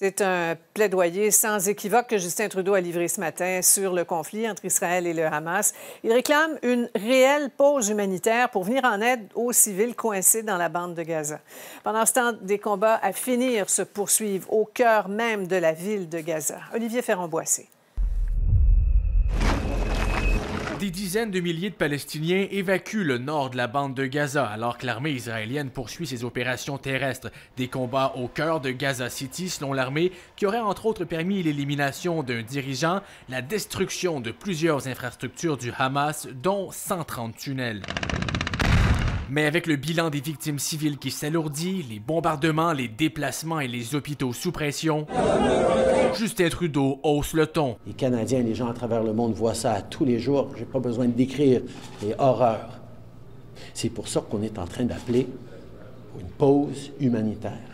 C'est un plaidoyer sans équivoque que Justin Trudeau a livré ce matin sur le conflit entre Israël et le Hamas. Il réclame une réelle pause humanitaire pour venir en aide aux civils coincés dans la bande de Gaza. Pendant ce temps, des combats à finir se poursuivent au cœur même de la ville de Gaza. Olivier Ferron-Boissé des dizaines de milliers de Palestiniens évacuent le nord de la bande de Gaza alors que l'armée israélienne poursuit ses opérations terrestres, des combats au cœur de Gaza City selon l'armée qui aurait entre autres permis l'élimination d'un dirigeant, la destruction de plusieurs infrastructures du Hamas dont 130 tunnels. Mais avec le bilan des victimes civiles qui s'alourdit, les bombardements, les déplacements et les hôpitaux sous pression, Justin Trudeau hausse le ton. Les Canadiens, et les gens à travers le monde voient ça tous les jours. J'ai pas besoin de décrire les horreurs. C'est pour ça qu'on est en train d'appeler pour une pause humanitaire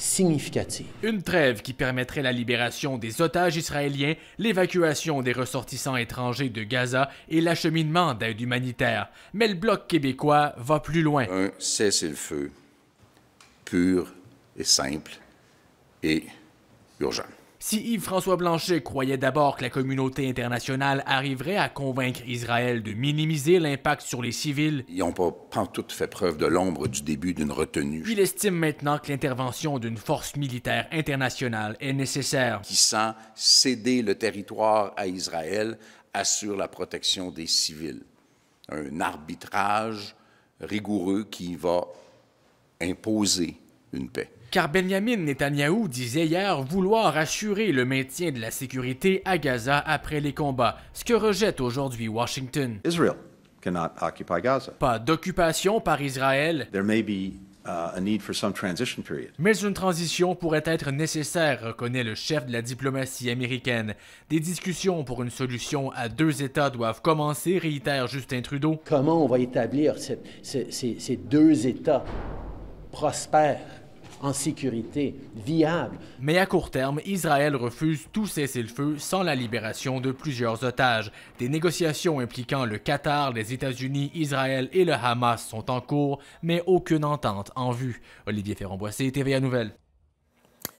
significative. Une trêve qui permettrait la libération des otages israéliens, l'évacuation des ressortissants étrangers de Gaza et l'acheminement d'aide humanitaire. Mais le Bloc québécois va plus loin. Un cessez-le-feu pur et simple et urgent. Si Yves-François Blanchet croyait d'abord que la communauté internationale arriverait à convaincre Israël de minimiser l'impact sur les civils, ils n'ont pas, pas tout fait preuve de l'ombre du début d'une retenue. Il estime maintenant que l'intervention d'une force militaire internationale est nécessaire. Qui, sans céder le territoire à Israël, assure la protection des civils. Un arbitrage rigoureux qui va imposer paix. Car Benjamin Netanyahu disait hier vouloir assurer le maintien de la sécurité à Gaza après les combats, ce que rejette aujourd'hui Washington. Pas d'occupation par Israël. Mais une transition pourrait être nécessaire, reconnaît le chef de la diplomatie américaine. Des discussions pour une solution à deux États doivent commencer, réitère Justin Trudeau. Comment on va établir ces deux États prospères en sécurité, viable. Mais à court terme, Israël refuse tout cessez-le-feu sans la libération de plusieurs otages. Des négociations impliquant le Qatar, les États-Unis, Israël et le Hamas sont en cours, mais aucune entente en vue. Olivier Ferrand-Boissé, TVA nouvelles